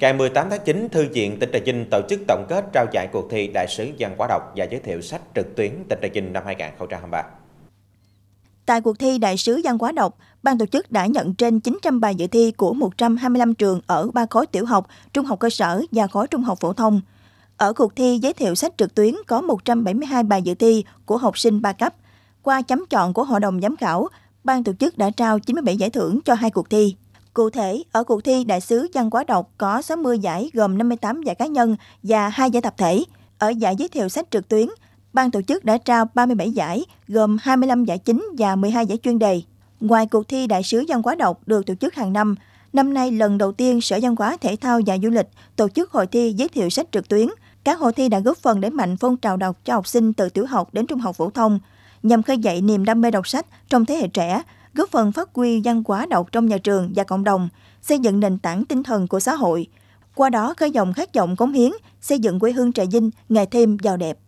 Ngày 18 tháng 9, Thư viện tỉnh Trà Vinh tổ chức tổng kết trao giải cuộc thi Đại sứ văn hóa đọc và giới thiệu sách trực tuyến tỉnh Trà Vinh năm 2023. Tại cuộc thi Đại sứ văn hóa đọc, ban tổ chức đã nhận trên 900 bài dự thi của 125 trường ở ba khối tiểu học, trung học cơ sở và khối trung học phổ thông. Ở cuộc thi giới thiệu sách trực tuyến có 172 bài dự thi của học sinh ba cấp. Qua chấm chọn của Hội đồng giám khảo, ban tổ chức đã trao 97 giải thưởng cho hai cuộc thi. Cụ thể, ở cuộc thi Đại sứ văn hóa đọc có 60 giải gồm 58 giải cá nhân và 2 giải tập thể. Ở giải giới thiệu sách trực tuyến, ban tổ chức đã trao 37 giải gồm 25 giải chính và 12 giải chuyên đề. Ngoài cuộc thi Đại sứ văn hóa đọc được tổ chức hàng năm, năm nay lần đầu tiên Sở Văn hóa Thể thao và Du lịch tổ chức hội thi giới thiệu sách trực tuyến. Các hội thi đã góp phần đẩy mạnh phong trào đọc cho học sinh từ tiểu học đến trung học phổ thông, nhằm khơi dậy niềm đam mê đọc sách trong thế hệ trẻ, góp phần phát huy văn hóa đọc trong nhà trường và cộng đồng, xây dựng nền tảng tinh thần của xã hội. Qua đó khơi dòng khát vọng cống hiến, xây dựng quê hương Trà Vinh ngày thêm giàu đẹp.